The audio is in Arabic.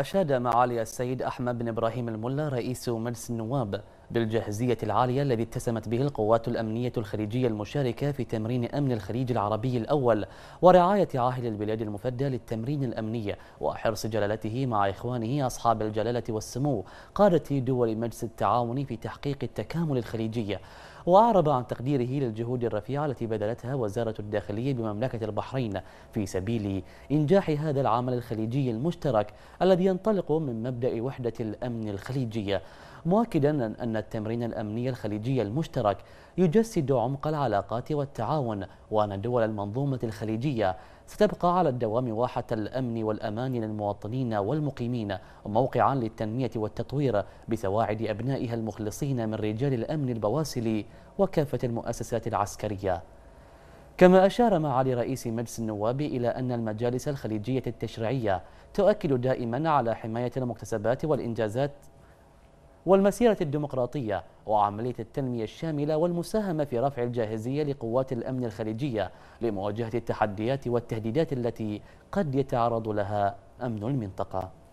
أشاد معالي السيد أحمد بن إبراهيم الملا رئيس مجلس النواب بالجاهزية العالية الذي اتسمت به القوات الأمنية الخليجية المشاركة في تمرين أمن الخليج العربي الأول ورعاية عاهل البلاد المفدى للتمرين الأمني وحرص جلالته مع إخوانه أصحاب الجلالة والسمو قادة دول مجلس التعاون في تحقيق التكامل الخليجي وأعرب عن تقديره للجهود الرفيعة التي بذلتها وزارة الداخلية بمملكة البحرين في سبيل إنجاح هذا العمل الخليجي المشترك الذي ينطلق من مبدأ وحدة الأمن الخليجية مؤكدا أن التمرين الأمني الخليجي المشترك يجسد عمق العلاقات والتعاون وأن دول المنظومة الخليجية ستبقى على الدوام واحة الأمن والأمان للمواطنين والمقيمين موقعا للتنمية والتطوير بسواعد أبنائها المخلصين من رجال الأمن البواسل وكافة المؤسسات العسكرية كما أشار معالي رئيس مجلس النواب إلى أن المجالس الخليجية التشريعية تؤكد دائما على حماية المكتسبات والإنجازات والمسيرة الديمقراطية وعملية التنمية الشاملة والمساهمة في رفع الجاهزية لقوات الأمن الخليجية لمواجهة التحديات والتهديدات التي قد يتعرض لها أمن المنطقة